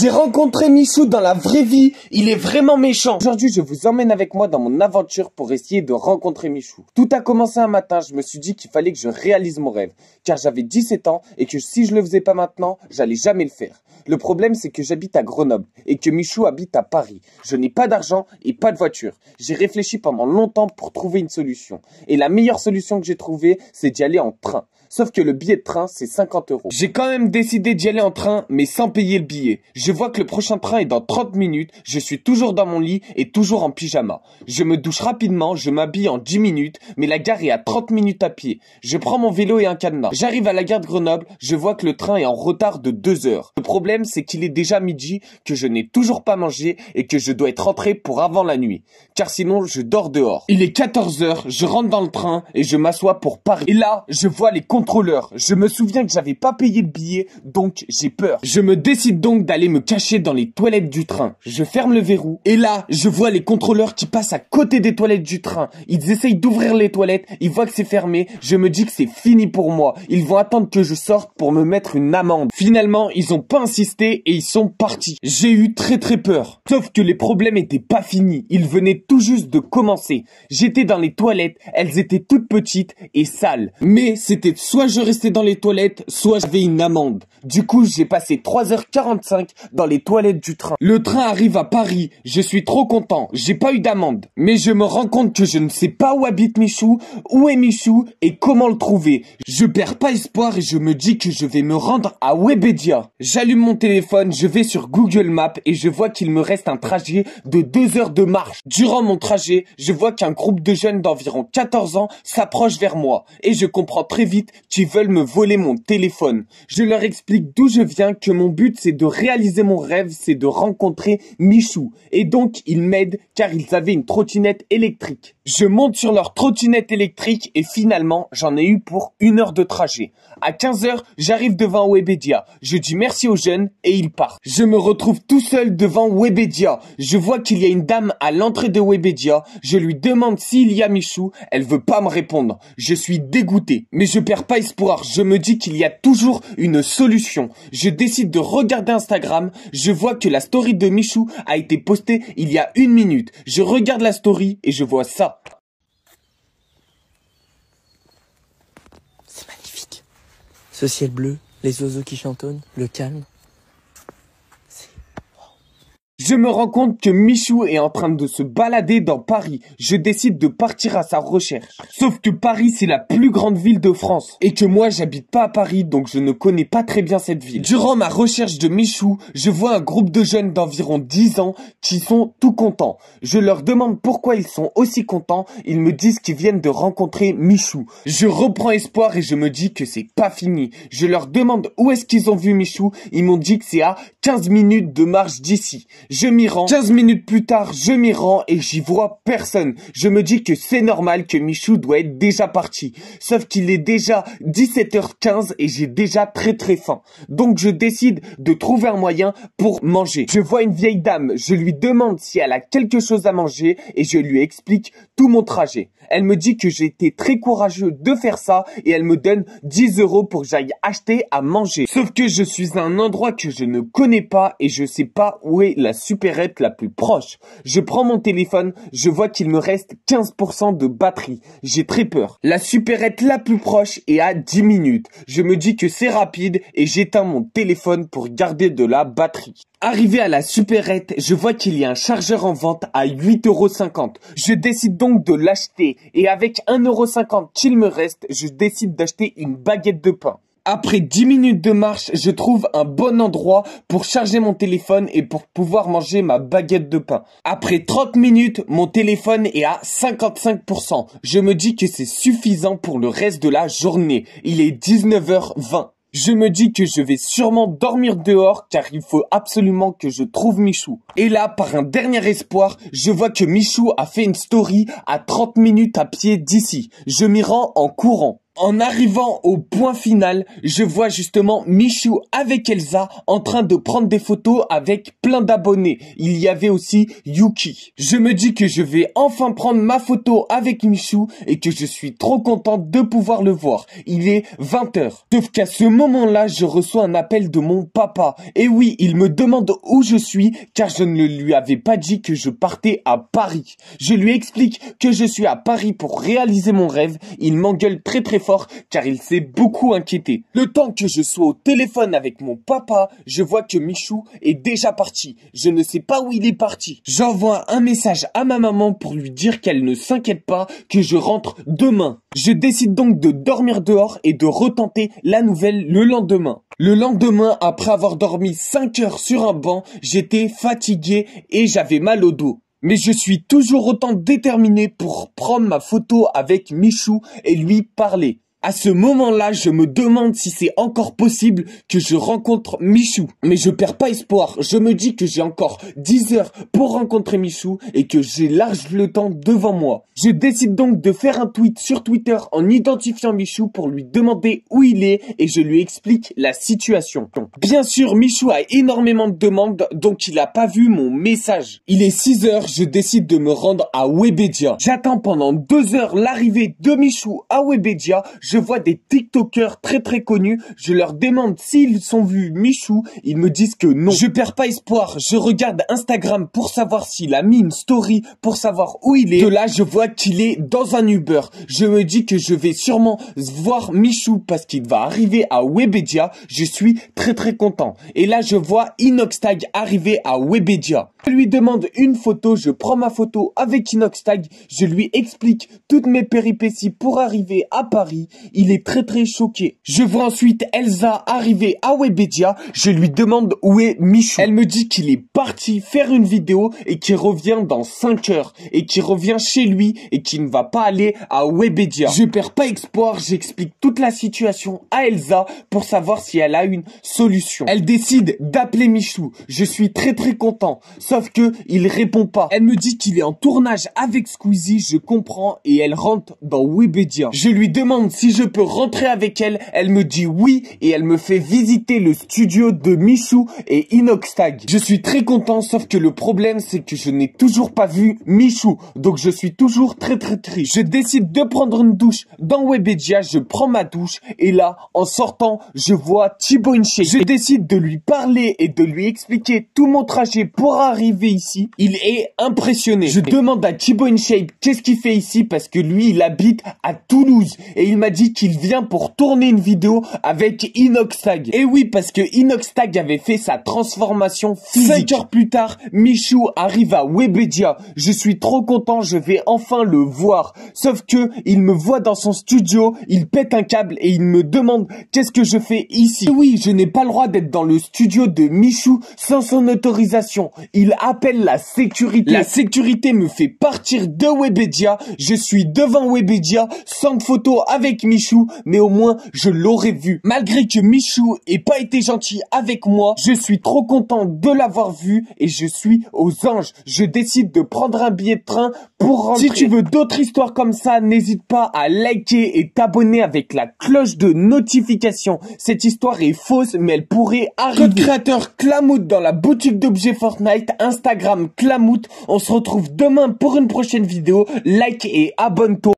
J'ai rencontré Michou dans la vraie vie. Il est vraiment méchant. Aujourd'hui, je vous emmène avec moi dans mon aventure pour essayer de rencontrer Michou. Tout a commencé un matin. Je me suis dit qu'il fallait que je réalise mon rêve. Car j'avais 17 ans et que si je le faisais pas maintenant, j'allais jamais le faire. Le problème, c'est que j'habite à Grenoble et que Michou habite à Paris. Je n'ai pas d'argent et pas de voiture. J'ai réfléchi pendant longtemps pour trouver une solution. Et la meilleure solution que j'ai trouvée, c'est d'y aller en train. Sauf que le billet de train, c'est 50 euros. J'ai quand même décidé d'y aller en train, mais sans payer le billet. Je vois que le prochain train est dans 30 minutes, je suis toujours dans mon lit et toujours en pyjama. Je me douche rapidement, je m'habille en 10 minutes, mais la gare est à 30 minutes à pied. Je prends mon vélo et un cadenas. J'arrive à la gare de Grenoble, je vois que le train est en retard de 2 heures. Le problème, c'est qu'il est déjà midi, que je n'ai toujours pas mangé et que je dois être rentré pour avant la nuit. Car sinon, je dors dehors. Il est 14 heures, je rentre dans le train et je m'assois pour Paris. Et là, je vois les comptes contrôleur. Je me souviens que j'avais pas payé le billet, donc j'ai peur. Je me décide donc d'aller me cacher dans les toilettes du train. Je ferme le verrou et là, je vois les contrôleurs qui passent à côté des toilettes du train. Ils essayent d'ouvrir les toilettes, ils voient que c'est fermé. Je me dis que c'est fini pour moi. Ils vont attendre que je sorte pour me mettre une amende. Finalement, ils ont pas insisté et ils sont partis. J'ai eu très très peur. Sauf que les problèmes étaient pas finis. Ils venaient tout juste de commencer. J'étais dans les toilettes, elles étaient toutes petites et sales. Mais c'était Soit je restais dans les toilettes, soit j'avais une amende. Du coup, j'ai passé 3h45 dans les toilettes du train. Le train arrive à Paris, je suis trop content, j'ai pas eu d'amende. Mais je me rends compte que je ne sais pas où habite Michou, où est Michou et comment le trouver. Je perds pas espoir et je me dis que je vais me rendre à Webedia. J'allume mon téléphone, je vais sur Google Maps et je vois qu'il me reste un trajet de 2 heures de marche. Durant mon trajet, je vois qu'un groupe de jeunes d'environ 14 ans s'approche vers moi et je comprends très vite qui veulent me voler mon téléphone. Je leur explique d'où je viens, que mon but c'est de réaliser mon rêve, c'est de rencontrer Michou. Et donc ils m'aident car ils avaient une trottinette électrique. Je monte sur leur trottinette électrique et finalement j'en ai eu pour une heure de trajet. À 15h, j'arrive devant Webedia. Je dis merci aux jeunes et ils partent. Je me retrouve tout seul devant Webedia. Je vois qu'il y a une dame à l'entrée de Webedia. Je lui demande s'il y a Michou. Elle veut pas me répondre. Je suis dégoûté, mais je perds pas espoir, je me dis qu'il y a toujours une solution. Je décide de regarder Instagram, je vois que la story de Michou a été postée il y a une minute. Je regarde la story et je vois ça. C'est magnifique. Ce ciel bleu, les oiseaux qui chantonnent, le calme. Je me rends compte que Michou est en train de se balader dans Paris. Je décide de partir à sa recherche. Sauf que Paris, c'est la plus grande ville de France. Et que moi, j'habite pas à Paris, donc je ne connais pas très bien cette ville. Durant ma recherche de Michou, je vois un groupe de jeunes d'environ 10 ans qui sont tout contents. Je leur demande pourquoi ils sont aussi contents. Ils me disent qu'ils viennent de rencontrer Michou. Je reprends espoir et je me dis que c'est pas fini. Je leur demande où est-ce qu'ils ont vu Michou. Ils m'ont dit que c'est à 15 minutes de marche d'ici je m'y rends. 15 minutes plus tard, je m'y rends et j'y vois personne. Je me dis que c'est normal que Michou doit être déjà parti. Sauf qu'il est déjà 17h15 et j'ai déjà très très faim. Donc je décide de trouver un moyen pour manger. Je vois une vieille dame, je lui demande si elle a quelque chose à manger et je lui explique tout mon trajet. Elle me dit que j'ai été très courageux de faire ça et elle me donne 10 euros pour que j'aille acheter à manger. Sauf que je suis à un endroit que je ne connais pas et je sais pas où est la superette la plus proche. Je prends mon téléphone, je vois qu'il me reste 15% de batterie. J'ai très peur. La supérette la plus proche est à 10 minutes. Je me dis que c'est rapide et j'éteins mon téléphone pour garder de la batterie. Arrivé à la supérette, je vois qu'il y a un chargeur en vente à 8,50€. Je décide donc de l'acheter et avec 1,50€ qu'il me reste, je décide d'acheter une baguette de pain. Après 10 minutes de marche, je trouve un bon endroit pour charger mon téléphone et pour pouvoir manger ma baguette de pain. Après 30 minutes, mon téléphone est à 55%. Je me dis que c'est suffisant pour le reste de la journée. Il est 19h20. Je me dis que je vais sûrement dormir dehors car il faut absolument que je trouve Michou. Et là, par un dernier espoir, je vois que Michou a fait une story à 30 minutes à pied d'ici. Je m'y rends en courant. En arrivant au point final, je vois justement Michou avec Elsa en train de prendre des photos avec plein d'abonnés. Il y avait aussi Yuki. Je me dis que je vais enfin prendre ma photo avec Michou et que je suis trop contente de pouvoir le voir. Il est 20h. Sauf qu'à ce moment-là, je reçois un appel de mon papa. Et oui, il me demande où je suis car je ne lui avais pas dit que je partais à Paris. Je lui explique que je suis à Paris pour réaliser mon rêve. Il m'engueule très très fort car il s'est beaucoup inquiété. Le temps que je sois au téléphone avec mon papa, je vois que Michou est déjà parti. Je ne sais pas où il est parti. J'envoie un message à ma maman pour lui dire qu'elle ne s'inquiète pas, que je rentre demain. Je décide donc de dormir dehors et de retenter la nouvelle le lendemain. Le lendemain, après avoir dormi 5 heures sur un banc, j'étais fatigué et j'avais mal au dos mais je suis toujours autant déterminé pour prendre ma photo avec Michou et lui parler. À ce moment-là, je me demande si c'est encore possible que je rencontre Michou. Mais je perds pas espoir. Je me dis que j'ai encore 10 heures pour rencontrer Michou et que j'ai large le temps devant moi. Je décide donc de faire un tweet sur Twitter en identifiant Michou pour lui demander où il est et je lui explique la situation. Bien sûr, Michou a énormément de demandes donc il n'a pas vu mon message. Il est 6 heures, je décide de me rendre à Webedia. J'attends pendant 2 heures l'arrivée de Michou à Webedia je vois des TikTokers très très connus, je leur demande s'ils ont vu Michou, ils me disent que non. Je perds pas espoir, je regarde Instagram pour savoir s'il a mis une story, pour savoir où il est. De là, je vois qu'il est dans un Uber. Je me dis que je vais sûrement voir Michou parce qu'il va arriver à Webedia. Je suis très très content. Et là, je vois Inoxtag arriver à Webedia. Je lui demande une photo, je prends ma photo avec tag je lui explique toutes mes péripéties pour arriver à Paris il est très très choqué. Je vois ensuite Elsa arriver à Webedia, je lui demande où est Michou. Elle me dit qu'il est parti faire une vidéo et qu'il revient dans 5 heures et qu'il revient chez lui et qu'il ne va pas aller à Webedia. Je perds pas espoir, j'explique toute la situation à Elsa pour savoir si elle a une solution. Elle décide d'appeler Michou. Je suis très très content, sauf que il répond pas. Elle me dit qu'il est en tournage avec Squeezie, je comprends et elle rentre dans Webedia. Je lui demande si je peux rentrer avec elle, elle me dit oui et elle me fait visiter le studio de Michou et Inoxtag. Je suis très content sauf que le problème c'est que je n'ai toujours pas vu Michou. Donc je suis toujours très très triste. Je décide de prendre une douche dans Webedia, je prends ma douche et là, en sortant, je vois Thibaut Je décide de lui parler et de lui expliquer tout mon trajet pour arriver ici. Il est impressionné. Je demande à Thibaut qu'est-ce qu'il fait ici parce que lui, il habite à Toulouse et il m'a dit qu'il vient pour tourner une vidéo avec Inox Tag. Et oui, parce que Inox Tag avait fait sa transformation physique. 5 heures plus tard, Michou arrive à Webedia. Je suis trop content, je vais enfin le voir. Sauf que, il me voit dans son studio, il pète un câble et il me demande qu'est-ce que je fais ici. oui, je n'ai pas le droit d'être dans le studio de Michou sans son autorisation. Il appelle la sécurité. La sécurité me fait partir de Webedia. Je suis devant Webedia, sans photo avec Michou, mais au moins je l'aurais vu. Malgré que Michou ait pas été gentil avec moi, je suis trop content de l'avoir vu et je suis aux anges. Je décide de prendre un billet de train pour rentrer. Si tu veux d'autres histoires comme ça, n'hésite pas à liker et t'abonner avec la cloche de notification. Cette histoire est fausse, mais elle pourrait arriver. Code créateur Clamout dans la boutique d'objets Fortnite, Instagram Clamout. On se retrouve demain pour une prochaine vidéo. Like et abonne-toi.